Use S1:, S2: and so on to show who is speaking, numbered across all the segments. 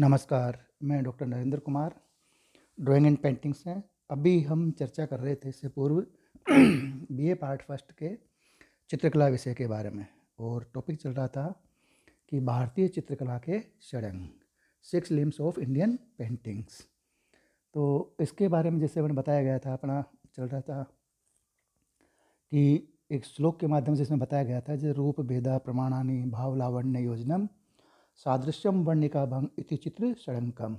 S1: नमस्कार मैं doctor Narendra Kumar drawing and paintings हैं अभी हम चर्चा कर रहे थे इससे पूर्व बीए पार्ट फर्स्ट के चित्रकला विषय के बारे में और टॉपिक चल रहा था कि भारतीय चित्रकला के षडंग six limbs of Indian paintings तो इसके बारे में जैसे मैंने बताया गया था अपना चल रहा था कि एक श्लोक के माध्यम से इसमें बताया गया था जो रूप भेदा प्रमाणानी भाव लावण्य योजनम सादृश्यम भंग इति चित्र षडंकम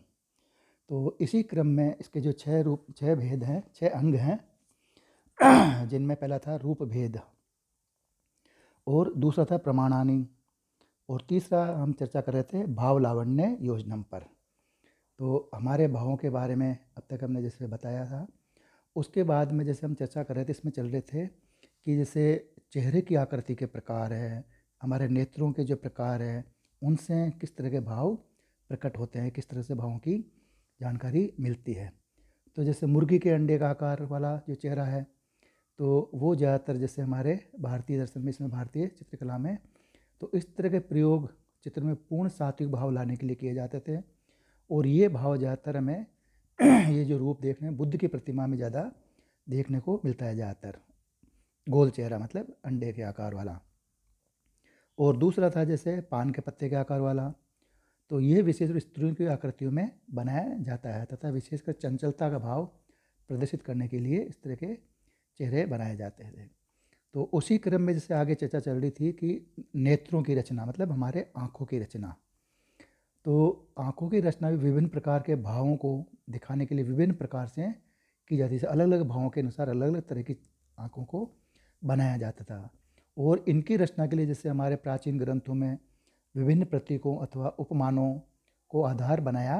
S1: तो इसी क्रम में इसके जो छह रूप छह भेद हैं छह अंग हैं जिनमें पहला था रूप भेद और दूसरा था प्रमाणानी और तीसरा हम चर्चा कर रहे थे भाव लावण्य योजनम पर तो हमारे भावों के बारे में अब तक हमने जैसे बताया था उसके बाद में जैसे हम चर्चा कर रहे थे इसमें चल रहे थे कि जैसे चेहरे की आकृति के प्रकार है हमारे नेत्रों के जो प्रकार हैं उनसे किस तरह के भाव प्रकट होते हैं किस तरह से भावों की जानकारी मिलती है तो जैसे मुर्गी के अंडे का आकार वाला जो चेहरा है तो वो ज़्यादातर जैसे हमारे भारतीय दर्शन में इसमें भारतीय चित्रकला में तो इस तरह के प्रयोग चित्र में पूर्ण सात्विक भाव लाने के लिए किए जाते थे और ये भाव ज़्यादातर हमें ये जो रूप देखने बुद्ध की प्रतिमा में ज़्यादा देखने को मिलता है ज़्यादातर गोल चेहरा मतलब अंडे के आकार वाला और दूसरा था जैसे पान के पत्ते के आकार वाला तो यह विशेष रूप स्त्रियों की आकृतियों में बनाया जाता है तथा विशेषकर चंचलता का भाव प्रदर्शित करने के लिए इस तरह के चेहरे बनाए जाते थे तो उसी क्रम में जैसे आगे चर्चा चल रही थी कि नेत्रों की रचना मतलब हमारे आँखों की रचना तो आँखों की रचना भी विभिन्न प्रकार के भावों को दिखाने के लिए विभिन्न प्रकार से की जाती है अलग अलग भावों के अनुसार अलग अलग तरह की आँखों को बनाया जाता था और इनकी रचना के लिए जैसे हमारे प्राचीन ग्रंथों में विभिन्न प्रतीकों अथवा उपमानों को आधार बनाया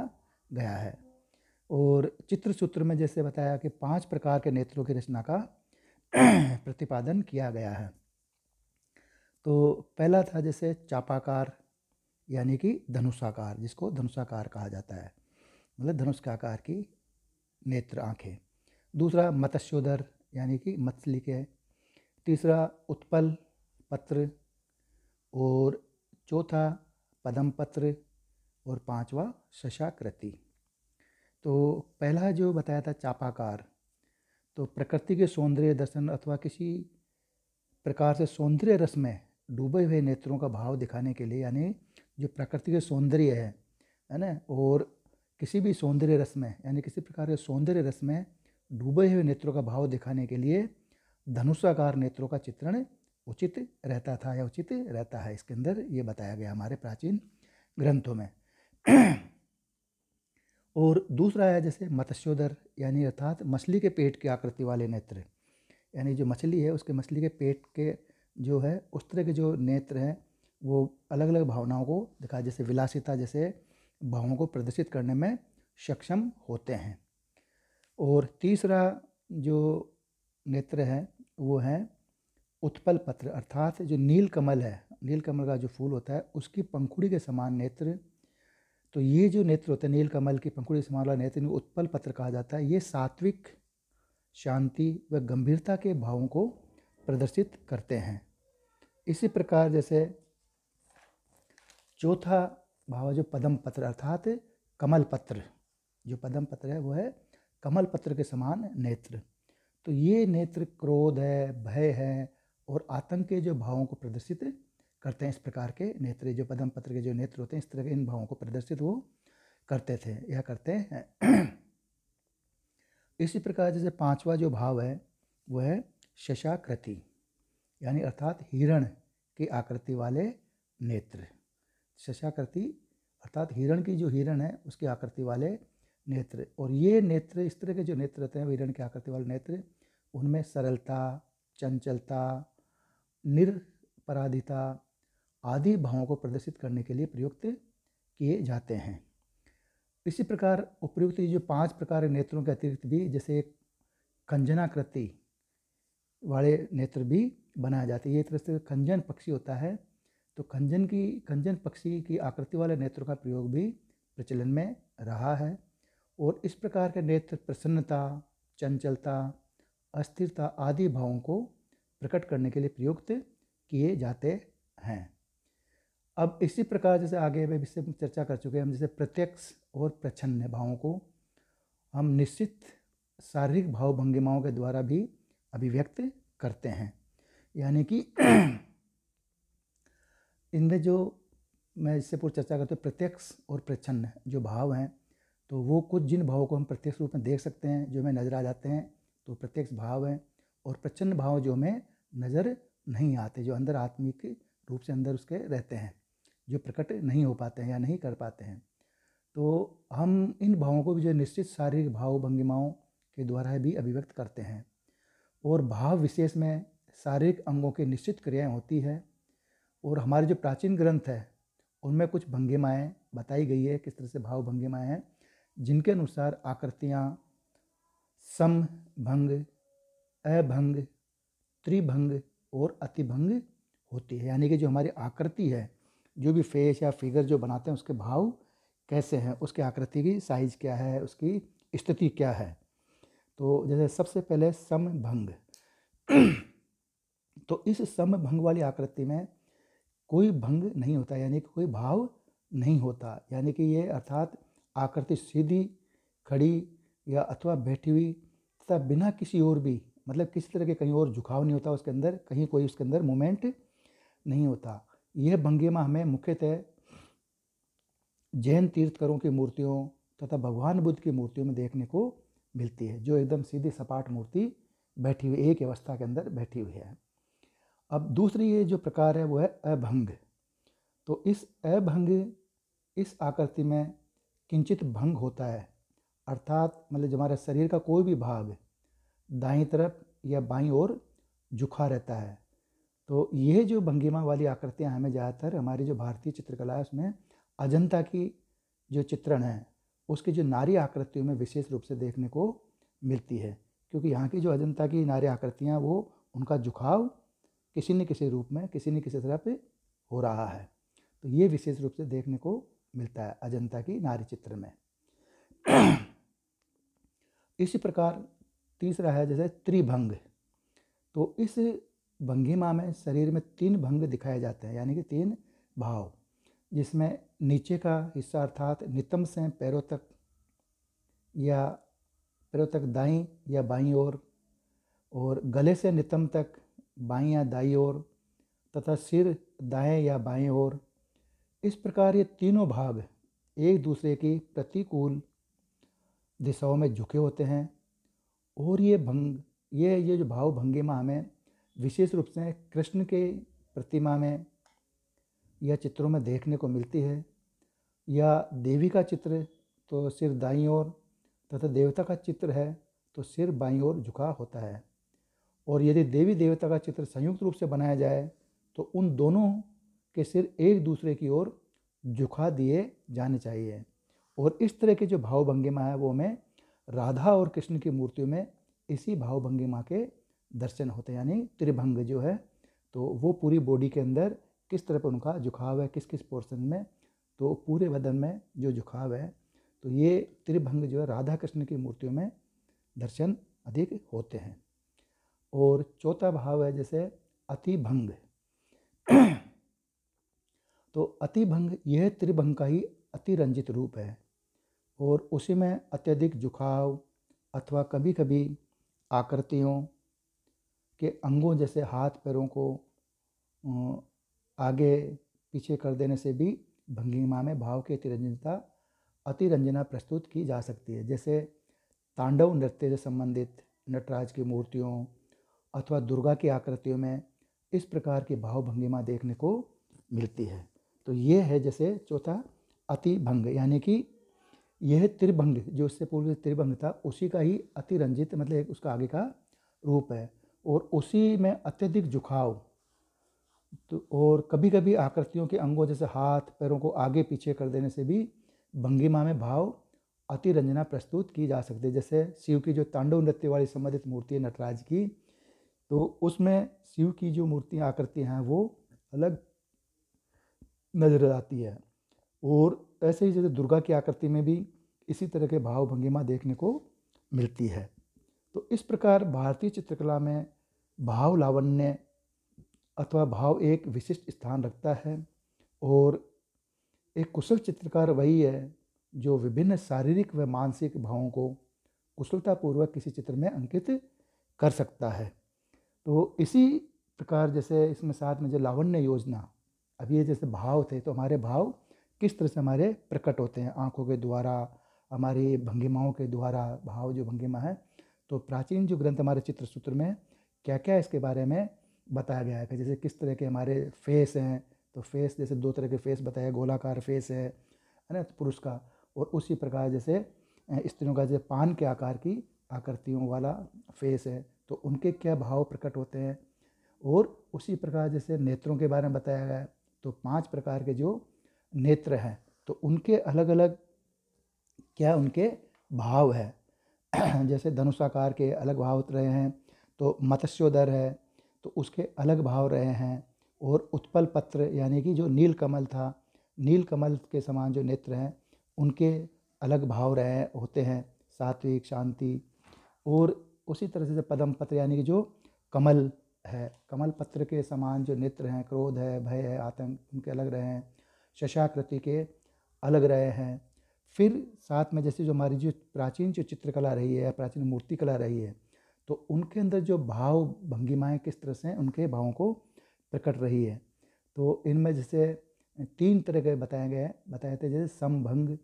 S1: गया है और चित्र सूत्र में जैसे बताया कि पांच प्रकार के नेत्रों की रचना का प्रतिपादन किया गया है तो पहला था जैसे चापाकार यानी कि धनुषाकार जिसको धनुषाकार कहा जाता है मतलब धनुष के आकार की नेत्र आँखें दूसरा मत्स्योदर यानी कि मछली के तीसरा उत्पल पत्र और चौथा पदम पत्र और पांचवा शशाकृति तो पहला जो बताया था चापाकार तो प्रकृति के सौंदर्य दर्शन अथवा किसी प्रकार से सौंदर्य रस में डूबे हुए नेत्रों का भाव दिखाने के लिए यानी जो प्रकृति के सौंदर्य है है ना और किसी भी सौंदर्य रस में यानी किसी प्रकार के सौंदर्य रस में डूबे हुए नेत्रों का भाव दिखाने के लिए धनुषाकार नेत्रों का चित्रण उचित रहता था या उचित रहता है इसके अंदर ये बताया गया हमारे प्राचीन ग्रंथों में और दूसरा है जैसे मत्स्योदर यानी अर्थात मछली के पेट की आकृति वाले नेत्र यानी जो मछली है उसके मछली के पेट के जो है उस तरह के जो नेत्र हैं वो अलग अलग भावनाओं को दिखा जैसे विलासिता जैसे भावों को प्रदर्शित करने में सक्षम होते हैं और तीसरा जो नेत्र है वो है उत्पल पत्र अर्थात जो नील कमल है नील कमल का जो फूल होता है उसकी पंखुड़ी के समान नेत्र तो ये जो नेत्र होते हैं नील कमल की पंखुड़ी के समान वाला नेत्र उत्पल पत्र कहा जाता है ये सात्विक शांति व गंभीरता के भावों को प्रदर्शित करते हैं इसी प्रकार जैसे चौथा भाव जो पदम पत्र अर्थात कमल पत्र जो पदम पत्र है वो है कमल पत्र के समान नेत्र तो ये नेत्र क्रोध है भय है और आतंक के जो भावों को प्रदर्शित करते हैं इस प्रकार के नेत्र जो पदम पत्र के जो नेत्र होते हैं इस तरह के इन भावों को प्रदर्शित वो करते थे यह करते हैं इसी प्रकार जैसे पांचवा जो भाव है वह है शशाकृति यानी अर्थात हिरण की आकृति वाले नेत्र शशाकृति अर्थात हिरण की जो हिरण है उसकी आकृति वाले नेत्र और ये नेत्र इस तरह के जो नेत्र रहते हैं हिरण के आकृति वाले नेत्र उनमें सरलता चंचलता निरपराधिता आदि भावों को प्रदर्शित करने के लिए प्रयुक्त किए जाते हैं इसी प्रकार उपयुक्त जो पांच प्रकार के नेत्रों के अतिरिक्त भी जैसे खंजनाकृति वाले नेत्र भी बनाया जाते हैं ये तरह से खंजन पक्षी होता है तो खंजन की खंजन पक्षी की आकृति वाले नेत्रों का प्रयोग भी प्रचलन में रहा है और इस प्रकार के नेत्र प्रसन्नता चंचलता अस्थिरता आदि भावों को प्रकट करने के लिए प्रयुक्त किए जाते हैं अब इसी प्रकार जैसे आगे वे विषय में चर्चा कर चुके हैं हम जैसे प्रत्यक्ष और प्रच्छन्न भावों को हम निश्चित शारीरिक भाव भंगिमाओं के द्वारा भी अभिव्यक्त करते हैं यानी कि इनमें जो मैं इससे पूर्व चर्चा करते हुए प्रत्यक्ष और प्रच्छन्न जो भाव हैं तो वो कुछ जिन भावों को हम प्रत्यक्ष रूप में देख सकते हैं जो हमें नजर आ जाते हैं तो प्रत्यक्ष भाव हैं और प्रच्छन्न भाव जो हमें नज़र नहीं आते जो अंदर आत्मिक रूप से अंदर उसके रहते हैं जो प्रकट नहीं हो पाते हैं या नहीं कर पाते हैं तो हम इन भावों को भी जो निश्चित शारीरिक भाव भंगिमाओं के द्वारा भी अभिव्यक्त करते हैं और भाव विशेष में शारीरिक अंगों की निश्चित क्रियाएं होती है और हमारे जो प्राचीन ग्रंथ है उनमें कुछ भंगिमाएँ बताई गई है किस तरह से भाव भंगिमाएँ हैं जिनके अनुसार आकृतियाँ सम भंग अभंग त्रिभंग और अतिभंग होती है यानी कि जो हमारी आकृति है जो भी फेस या फिगर जो बनाते हैं उसके भाव कैसे हैं उसकी आकृति की साइज क्या है उसकी स्थिति क्या है तो जैसे सबसे पहले समभंग तो इस समभंग वाली आकृति में कोई भंग नहीं होता यानी कि कोई भाव नहीं होता यानी कि ये अर्थात आकृति सीधी खड़ी या अथवा बैठी हुई तथा बिना किसी और भी मतलब किसी तरह के कहीं और झुकाव नहीं होता उसके अंदर कहीं कोई उसके अंदर मूवमेंट नहीं होता यह भंगिमा हमें मुख्यतः जैन तीर्थकरों की मूर्तियों तथा भगवान बुद्ध की मूर्तियों में देखने को मिलती है जो एकदम सीधी सपाट मूर्ति बैठी हुई एक अवस्था के अंदर बैठी हुई है अब दूसरी ये जो प्रकार है वो है अभंग तो इस अभंग इस आकृति में किंचित भंग होता है अर्थात मतलब जो हमारे शरीर का कोई भी भाग दाई तरफ या बाई ओर झुका रहता है तो ये जो भंगिमा वाली आकृतियाँ हमें ज़्यादातर हमारी जो भारतीय चित्रकला है उसमें अजंता की जो चित्रण है उसकी जो नारी आकृतियों में विशेष रूप से देखने को मिलती है क्योंकि यहाँ की जो अजंता की नारी आकृतियाँ वो उनका झुकाव किसी न किसी रूप में किसी न किसी तरह पे हो रहा है तो ये विशेष रूप से देखने को मिलता है अजंता की नारी चित्र में इसी प्रकार तीसरा है जैसे त्रिभंग तो इस भंगिमा में शरीर में तीन भंग दिखाए जाते हैं यानी कि तीन भाव जिसमें नीचे का हिस्सा अर्थात नितम से पैरों तक या पैरों तक दाई या बाई ओर और गले से नितम तक बाई या दाई ओर तथा सिर दाएं या बाएं ओर इस प्रकार ये तीनों भाग एक दूसरे की प्रतिकूल दिशाओं में झुके होते हैं और ये भंग ये ये जो भाव भंगिमा हमें विशेष रूप से कृष्ण के प्रतिमा में या चित्रों में देखने को मिलती है या देवी का चित्र तो सिर दाई ओर तथा देवता का चित्र है तो सिर बाई ओर झुका होता है और यदि देवी देवता का चित्र संयुक्त रूप से बनाया जाए तो उन दोनों के सिर एक दूसरे की ओर झुका दिए जाने चाहिए और इस तरह के जो भाव भंगिमा है वो हमें राधा और कृष्ण की मूर्तियों में इसी भाव भंगिमा के दर्शन होते हैं यानी त्रिभंग जो है तो वो पूरी बॉडी के अंदर किस तरह पर उनका झुकाव है किस किस पोर्शन में तो पूरे बदन में जो झुकाव है तो ये त्रिभंग जो है राधा कृष्ण की मूर्तियों में दर्शन अधिक होते हैं और चौथा भाव है जैसे अतिभंग तो अतिभंग यह त्रिभंग का ही अतिरंजित रूप है और उसी में अत्यधिक झुकाव अथवा कभी कभी आकृतियों के अंगों जैसे हाथ पैरों को आगे पीछे कर देने से भी भंगिमा में भाव की अतिरंजनता अतिरंजना प्रस्तुत की जा सकती है जैसे तांडव नृत्य से संबंधित नटराज की मूर्तियों अथवा दुर्गा की आकृतियों में इस प्रकार की भाव भंगिमा देखने को मिलती है तो ये है जैसे चौथा अति भंग यानी कि यह त्रिभंग जो इससे पूर्व त्रिभंग था उसी का ही अतिरंजित मतलब एक उसका आगे का रूप है और उसी में अत्यधिक झुकाव तो और कभी कभी आकृतियों के अंगों जैसे हाथ पैरों को आगे पीछे कर देने से भी भंगिमा में भाव अतिरंजना प्रस्तुत की जा सकती है जैसे शिव की जो तांडव नृत्य वाली संबंधित मूर्ति है नटराज की तो उसमें शिव की जो मूर्तियाँ आकृतियाँ हैं वो अलग नजर आती है और ऐसे ही जैसे दुर्गा की आकृति में भी इसी तरह के भाव भंगिमा देखने को मिलती है तो इस प्रकार भारतीय चित्रकला में भाव लावण्य अथवा भाव एक विशिष्ट स्थान रखता है और एक कुशल चित्रकार वही है जो विभिन्न शारीरिक व मानसिक भावों को कुशलतापूर्वक किसी चित्र में अंकित कर सकता है तो इसी प्रकार जैसे इसमें साथ में जो लावण्य योजना अब ये जैसे भाव थे तो हमारे भाव किस तरह से हमारे प्रकट होते हैं आँखों के द्वारा हमारी भंगिमाओं के द्वारा भाव जो भंगिमा है तो प्राचीन जो ग्रंथ हमारे चित्र सूत्र में क्या क्या इसके बारे में बताया गया है कि जैसे किस तरह के हमारे फेस हैं तो फेस जैसे दो तरह के फेस बताया गोलाकार फेस है है ना पुरुष का और उसी प्रकार जैसे स्त्रियों का जैसे पान के आकार की आकृतियों वाला फेस है तो उनके क्या भाव प्रकट होते हैं और उसी प्रकार जैसे नेत्रों के बारे में बताया गया है तो पांच प्रकार के जो नेत्र हैं तो उनके अलग अलग क्या उनके भाव है जैसे धनुषाकार के अलग भाव रहे हैं तो मत्स्योदर है तो उसके अलग भाव रहे हैं और उत्पल पत्र यानी कि जो नील कमल था नील कमल के समान जो नेत्र हैं उनके अलग भाव रहे होते हैं सात्विक शांति और उसी तरह से पदम पत्र यानी कि जो कमल है कमल पत्र के समान जो नेत्र हैं क्रोध है भय है आतंक उनके अलग रहे हैं शशाकृति के अलग रहे हैं फिर साथ में जैसे जो हमारी जो प्राचीन जो चित्रकला रही है या प्राचीन मूर्तिकला रही है तो उनके अंदर जो भाव भंगिमाएँ किस तरह से हैं उनके भावों को प्रकट रही है तो इनमें जैसे तीन तरह के बताए गए बताए थे जैसे समभंग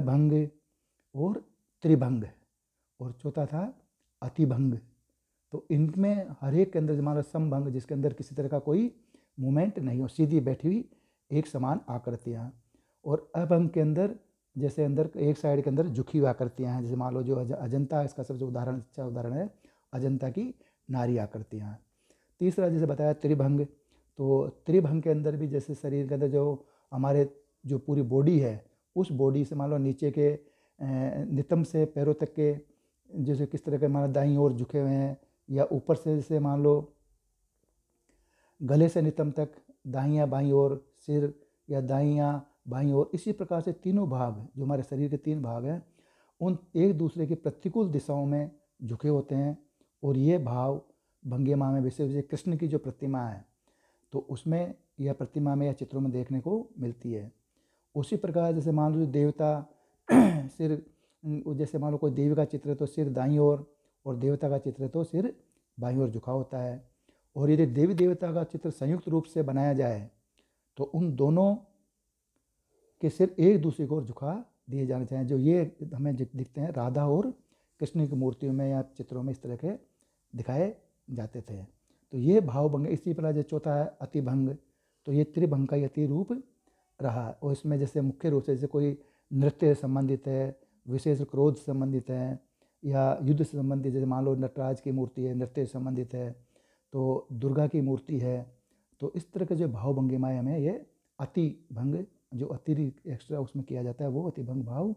S1: अभंग और त्रिभंग और चौथा था अतिभंग तो इनमें हर एक के अंदर जो मान लो समभंग जिसके अंदर किसी तरह का कोई मूवमेंट नहीं हो सीधी बैठी हुई एक समान आकृतियाँ और अभंग के अंदर जैसे अंदर एक साइड के अंदर झुकी हुई आकृतियाँ हैं जैसे मान लो जो अजंता अजंता इसका सबसे उदाहरण अच्छा उदाहरण है अजंता की नारी आकृतियाँ तीसरा जैसे बताया त्रिभंग तो त्रिभंग के अंदर भी जैसे शरीर के अंदर जो हमारे जो पूरी बॉडी है उस बॉडी से मान लो नीचे के नितम से पैरों तक के जैसे किस तरह के मान लो दाई और झुके हुए हैं या ऊपर से जैसे मान लो गले से नितम तक या बाई और सिर या दाइयाँ बाई और इसी प्रकार से तीनों भाग जो हमारे शरीर के तीन भाग हैं उन एक दूसरे के प्रतिकूल दिशाओं में झुके होते हैं और ये भाव भंगिमा में विशेष विशेष कृष्ण की जो प्रतिमा है तो उसमें यह प्रतिमा में या चित्रों में देखने को मिलती है उसी प्रकार जैसे मान लो देवता सिर जैसे मान लो कोई देवी का चित्र तो सिर दाई ओर और देवता का चित्र है तो सिर बाई ओर झुका होता है और यदि देवी देवता का चित्र संयुक्त रूप से बनाया जाए तो उन दोनों के सिर एक दूसरे को झुका दिए जाने चाहिए जो ये हमें दिखते हैं राधा और कृष्ण की मूर्तियों में या चित्रों में इस तरह के दिखाए जाते थे तो ये भावभंग इसी प्रकार जो चौथा है अतिभंग तो ये त्रिभंग का अति रूप रहा और इसमें जैसे मुख्य रूप से जैसे कोई नृत्य संबंधित है विशेष क्रोध से संबंधित है या युद्ध से संबंधित जैसे मान लो नटराज की मूर्ति है नृत्य से संबंधित है तो दुर्गा की मूर्ति है तो इस तरह के जो भाव भंगिमाएँ हमें ये अति भंग जो अतिरिक्त एक्स्ट्रा उसमें किया जाता है वो अति भंग भाव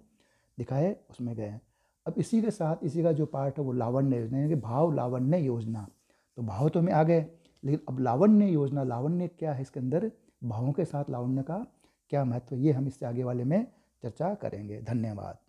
S1: दिखाए उसमें गए हैं अब इसी के साथ इसी का जो पार्ट है वो लावण्य योजना यानी कि भाव लावण्य योजना तो भाव तो हमें आ गए लेकिन अब लावण्य योजना लावण्य क्या है इसके अंदर भावों के साथ लावण्य का क्या महत्व ये हम इससे आगे वाले में चर्चा करेंगे धन्यवाद